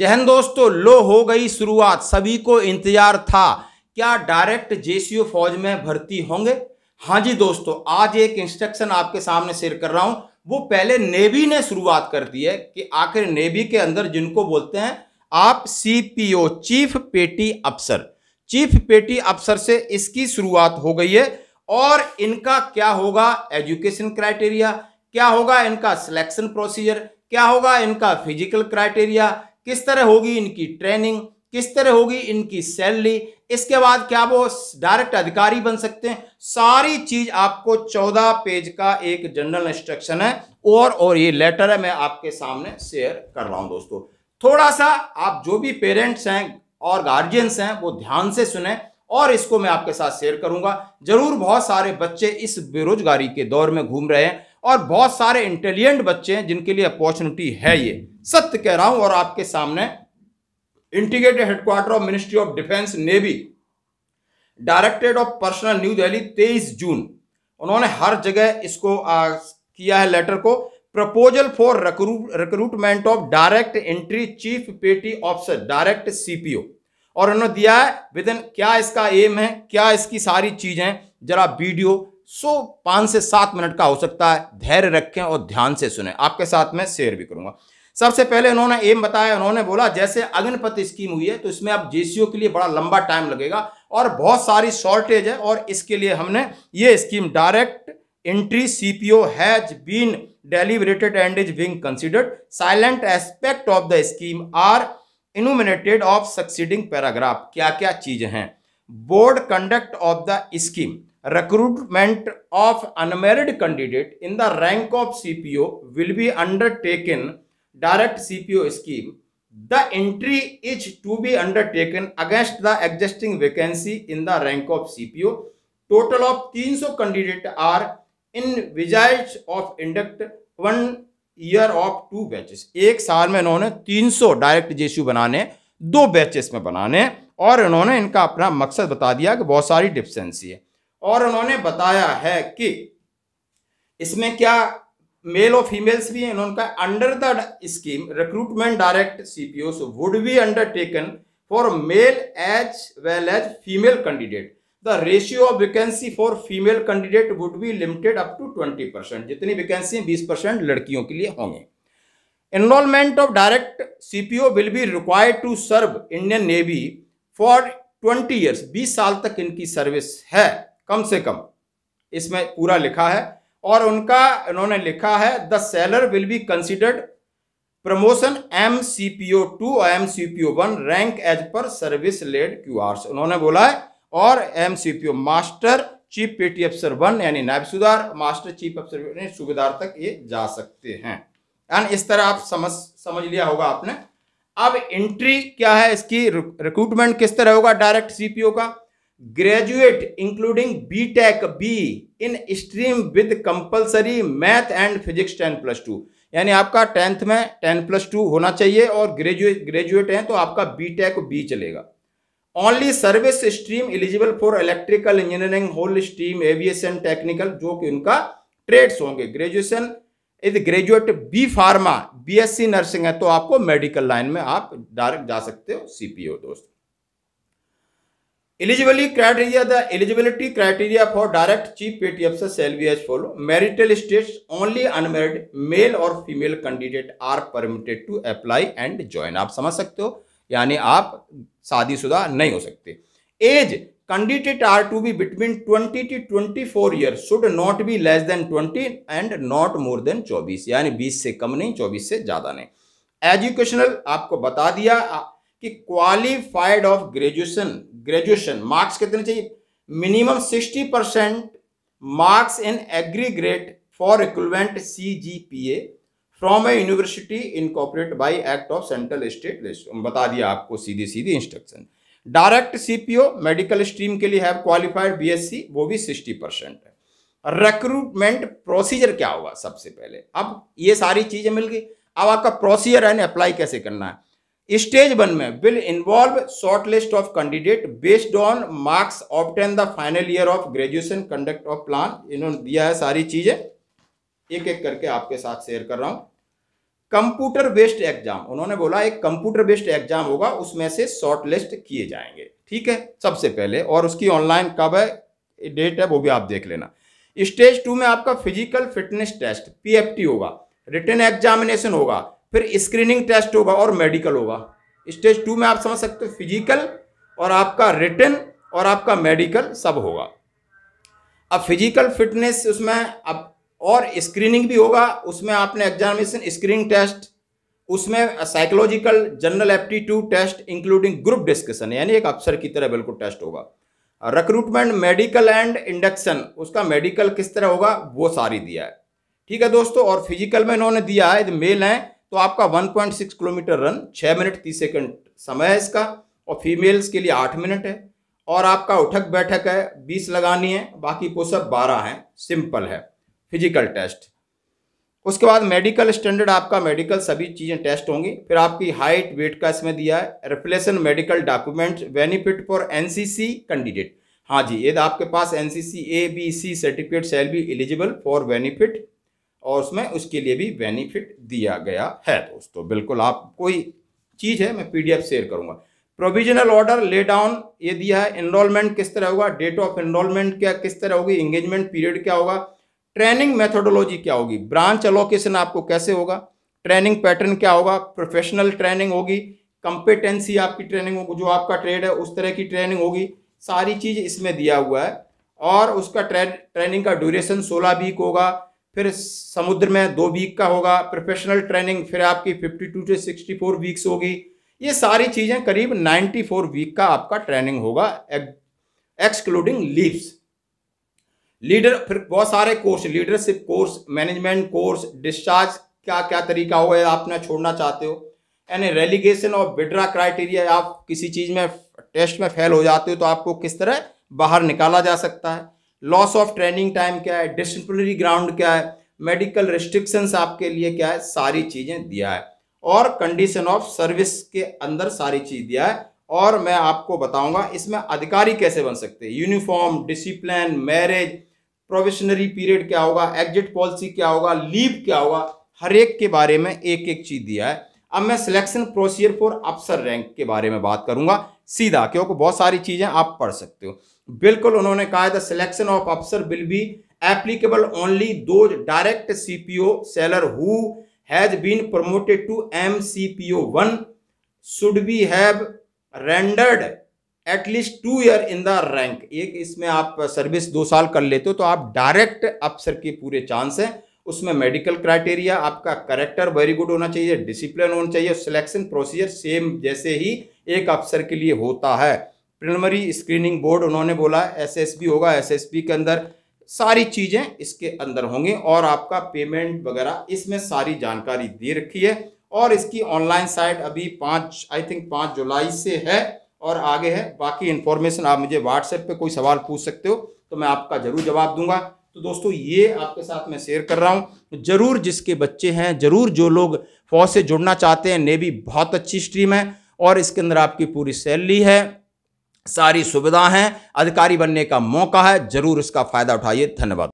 जहन दोस्तों लो हो गई शुरुआत सभी को इंतजार था क्या डायरेक्ट जेसीओ फौज में भर्ती होंगे हाँ जी दोस्तों आज एक इंस्ट्रक्शन आपके सामने शेयर कर रहा हूं वो पहले नेवी ने शुरुआत कर दी है कि आखिर नेवी के अंदर जिनको बोलते हैं आप सीपीओ चीफ पेटी अफसर चीफ पेटी अफसर से इसकी शुरुआत हो गई है और इनका क्या होगा एजुकेशन क्राइटेरिया क्या होगा इनका सिलेक्शन प्रोसीजर क्या होगा इनका फिजिकल क्राइटेरिया किस तरह होगी इनकी ट्रेनिंग किस तरह होगी इनकी सैलरी इसके बाद क्या वो डायरेक्ट अधिकारी बन सकते हैं सारी चीज आपको चौदह पेज का एक जनरल इंस्ट्रक्शन है और और ये लेटर है मैं आपके सामने शेयर कर रहा हूं दोस्तों थोड़ा सा आप जो भी पेरेंट्स हैं और गार्जियंस हैं वो ध्यान से सुने और इसको मैं आपके साथ शेयर करूंगा जरूर बहुत सारे बच्चे इस बेरोजगारी के दौर में घूम रहे हैं और बहुत सारे इंटेलिजेंट बच्चे हैं जिनके लिए अपॉर्चुनिटी है ये सत्य कह रहा हूं और आपके सामने integrated headquarter of ministry of defence navy directed of personal new Delhi तेईस जून उन्होंने हर जगह इसको आ, किया है लेटर को proposal for recruitment of direct entry chief petty officer direct CPO और उन्होंने दिया है विद इन क्या इसका एम है क्या इसकी सारी चीजें जरा वीडियो सो पाँच से सात मिनट का हो सकता है धैर्य रखें और ध्यान से सुने आपके साथ मैं शेयर भी करूंगा सबसे पहले उन्होंने एम बताया उन्होंने बोला जैसे अग्निपथ स्कीम हुई है तो इसमें अब जेसीओ के लिए बड़ा लंबा टाइम लगेगा और बहुत सारी शॉर्टेज है और इसके लिए हमने ये scheme direct entry CPO has been deliberated and is being considered salient aspect of the scheme are enumerated of succeeding paragraph क्या क्या चीजें हैं board conduct of the scheme recruitment of unmarried candidate in the rank of CPO will be undertaken direct CPO scheme. The entry is to be undertaken against the existing vacancy in the rank of CPO. Total of 300 candidate are in visage of induct one year of two batches एक साल में इन्होंने 300 direct जेशू बनाने दो batches में बनाने और इन्होंने इनका अपना मकसद बता दिया कि बहुत सारी डिफिशेंसी है और उन्होंने बताया है कि इसमें क्या मेल और फीमेल्स भी हैं उनका under the scheme recruitment direct CPO would be undertaken for male as well as female candidate the ratio of vacancy for female candidate would be limited up to twenty percent जितनी vacancy बीस percent लड़कियों के लिए होंगे enrolment of direct CPO will be required to serve Indian navy for twenty years बीस साल तक इनकी सर्विस है कम से कम इसमें पूरा लिखा है और उनका इन्होंने लिखा है the sailor will be considered promotion M C P O two और M C P O one rank as per service laid Q R उन्होंने बोला है और M C P O master chief petty अफसर वन यानी नायब सुधार master chief अफसर सुबेदार तक ये जा सकते हैं एंड इस तरह आप समझ समझ लिया होगा आपने अब एंट्री क्या है इसकी रिक्रूटमेंट किस तरह होगा डायरेक्ट सीपीओ का graduate including B tech B in stream with compulsory math and physics ten plus two यानी आपका टेंथ में टेन प्लस टू होना चाहिए और ग्रेजुएट ग्रेजुएट हैं तो आपका बी टेक बी चलेगा only service stream eligible for electrical engineering whole stream aviation technical जो कि उनका ट्रेड्स होंगे ग्रेजुएशन यदि graduate B pharma B nursing है तो आपको मेडिकल लाइन में आप डायरेक्ट जा सकते हो सी दोस्तों eligibility criteria the eligibility criteria for direct chief ptf shall be as follow marital status only unmarried male or female candidate are permitted to apply and join आप समझ सकते हो यानी आप शादीशुदा नहीं हो सकते age candidate are to be between 20 to 24 year should not be less than 20 and not more than 24 यानी 20 से कम नहीं 24 से ज़्यादा नहीं एजुकेशनल आपको बता दिया कि qualified of graduation graduation marks कितने चाहिए minimum 60 percent marks in aggregate for equivalent C G P A from a university incorporate by act of central state बता दिया आपको सीधी सीधी instruction direct CPO medical stream के लिए हैव क्वालिफाइड बीएससी वो भी सिक्सटी परसेंट है रिक्रूटमेंट प्रोसीजर क्या होगा सबसे पहले अब ये सारी चीज़ें मिल गई अब आपका प्रोसीजर है अप्लाई कैसे करना है स्टेज वन में will involve short list of candidate based on marks obtained the final year of graduation conduct of plan इन्होंने दिया है सारी चीजें एक एक करके आपके साथ शेयर कर रहा हूं कंप्यूटर बेस्ड एग्जाम उन्होंने बोला एक कंप्यूटर बेस्ड एग्जाम होगा उसमें से शॉर्ट लिस्ट किए जाएंगे ठीक है सबसे पहले और उसकी ऑनलाइन कब है डेट है वो भी आप देख लेना स्टेज टू में आपका फिजिकल फिटनेस टेस्ट पीएफटी होगा रिटर्न एग्जामिनेशन होगा फिर स्क्रीनिंग टेस्ट होगा और मेडिकल होगा स्टेज टू में आप समझ सकते हो फिजिकल और आपका रिटर्न और आपका मेडिकल सब होगा अब फिजिकल फिटनेस उसमें अब और स्क्रीनिंग भी होगा उसमें आपने एग्जामिनेशन स्क्रीनिंग टेस्ट उसमें psychological general aptitude test including group discussion यानी एक अफसर की तरह बिल्कुल टेस्ट होगा रिक्रूटमेंट मेडिकल एंड इंडक्शन उसका मेडिकल किस तरह होगा वो सारी दिया है ठीक है दोस्तों और फिजिकल में इन्होंने दिया है मेल हैं तो आपका 1.6 किलोमीटर रन छः मिनट तीस सेकंड समय है इसका और फीमेल्स के लिए आठ मिनट है और आपका उठक बैठक है बीस लगानी है बाकी पोषक बारह हैं सिंपल है फिजिकल टेस्ट उसके बाद मेडिकल स्टैंडर्ड आपका मेडिकल सभी चीज़ें टेस्ट होंगी फिर आपकी हाइट वेट का इसमें दिया है reflation medical document benefit for an candidate हाँ जी यदि आपके पास N C C A B C certificate shall be eligible for benefit और उसमें उसके लिए भी बेनिफिट दिया गया है दोस्तों बिल्कुल आप कोई चीज़ है मैं पीडीएफ शेयर करूंगा प्रोविजनल ऑर्डर ले डाउन ये दिया है इनरोलमेंट किस तरह होगा डेट ऑफ इनरोलमेंट क्या किस तरह होगी इंगेजमेंट पीरियड क्या होगा ट्रेनिंग मेथोडोलॉजी क्या होगी ब्रांच अलोकेशन आपको कैसे होगा ट्रेनिंग पैटर्न क्या होगा प्रोफेशनल ट्रेनिंग होगी कंपिटेंसी आपकी ट्रेनिंग होगी जो आपका ट्रेड है उस तरह की ट्रेनिंग होगी सारी चीज़ इसमें दिया हुआ है और उसका ट्रेनिंग का ड्यूरेशन सोलह वीक होगा फिर समुद्र में दो वीक का होगा प्रोफेशनल ट्रेनिंग फिर आपकी 52 टू 64 वीक्स होगी ये सारी चीज़ें करीब 94 वीक का आपका ट्रेनिंग होगा एक्सक्लूडिंग लीव्स लीडर फिर बहुत सारे course leadership course management course discharge क्या क्या तरीका होगा आपने छोड़ना चाहते हो यानी रेलीगेशन और विड्रा क्राइटेरिया आप किसी चीज़ में टेस्ट में फेल हो जाते हो तो आपको किस तरह बाहर निकाला जा सकता है लॉस ऑफ ट्रेनिंग टाइम क्या है डिसिप्लिनरी ग्राउंड क्या है मेडिकल रिस्ट्रिक्शंस आपके लिए क्या है सारी चीज़ें दिया है और कंडीशन ऑफ सर्विस के अंदर सारी चीज़ दिया है और मैं आपको बताऊंगा इसमें अधिकारी कैसे बन सकते हैं uniform discipline marriage probationary period क्या होगा एग्जिट पॉलिसी क्या होगा लीव क्या होगा हर एक के बारे में एक एक चीज़ दिया है अब मैं सिलेक्शन प्रोसीजर फॉर अफसर रैंक के बारे में बात करूंगा सीधा क्योंकि बहुत सारी चीज़ें आप पढ़ सकते हो बिल्कुल उन्होंने कहा है द सिलेक्शन ऑफ अफसर will be applicable only to direct CPO sailor who has been promoted to M C P O one should be have rendered at least two year in the rank एक इसमें आप service दो साल कर लेते हो तो आप डायरेक्ट अफसर के पूरे चांस हैं उसमें मेडिकल क्राइटेरिया आपका करेक्टर वेरी गुड होना चाहिए डिसिप्लिन होना चाहिए सिलेक्शन प्रोसीजर सेम जैसे ही एक अफसर के लिए होता है प्रिलिमरी स्क्रीनिंग बोर्ड उन्होंने बोला बी होगा एसएसबी के अंदर सारी चीज़ें इसके अंदर होंगी और आपका पेमेंट वगैरह इसमें सारी जानकारी दे रखी है और इसकी ऑनलाइन साइट अभी पाँच आई थिंक पाँच जुलाई से है और आगे है बाकी इन्फॉर्मेशन आप मुझे व्हाट्सएप पे कोई सवाल पूछ सकते हो तो मैं आपका ज़रूर जवाब दूंगा तो दोस्तों ये आपके साथ मैं शेयर कर रहा हूँ तो ज़रूर जिसके बच्चे हैं ज़रूर जो लोग फौज से जुड़ना चाहते हैं नेवी बहुत अच्छी स्ट्रीम है और इसके अंदर आपकी पूरी सैलरी है सारी सुविधा हैं अधिकारी बनने का मौका है ज़रूर इसका फ़ायदा उठाइए धन्यवाद